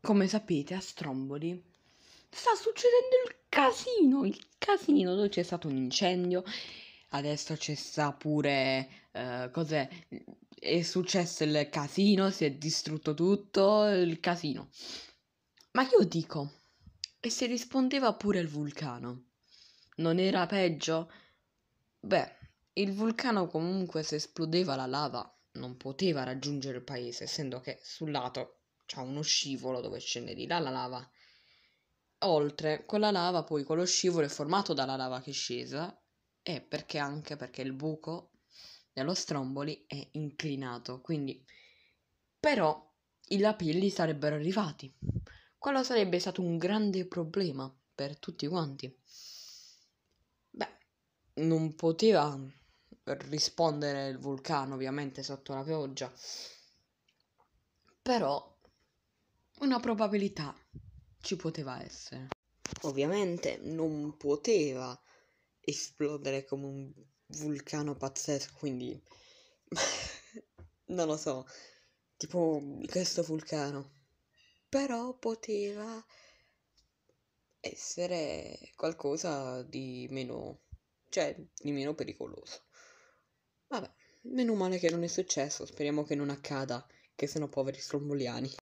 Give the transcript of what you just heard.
come sapete, a Stromboli sta succedendo il casino, il casino, dove c'è stato un incendio, adesso c'è sta pure, uh, cos'è, è successo il casino, si è distrutto tutto, il casino. Ma io dico, e se rispondeva pure il vulcano? Non era peggio? Beh, il vulcano comunque se esplodeva la lava non poteva raggiungere il paese, essendo che sul lato c'ha uno scivolo dove scende di là la lava. Oltre, quella lava poi quello scivolo è formato dalla lava che è scesa e perché anche perché il buco dello stromboli è inclinato, quindi però i lapilli sarebbero arrivati. Quello sarebbe stato un grande problema per tutti quanti. Beh, non poteva rispondere il vulcano ovviamente sotto la pioggia. Però una probabilità ci poteva essere. Ovviamente non poteva esplodere come un vulcano pazzesco, quindi non lo so, tipo questo vulcano. Però poteva essere qualcosa di meno, cioè di meno pericoloso. Vabbè, meno male che non è successo, speriamo che non accada, che sennò poveri stromboliani.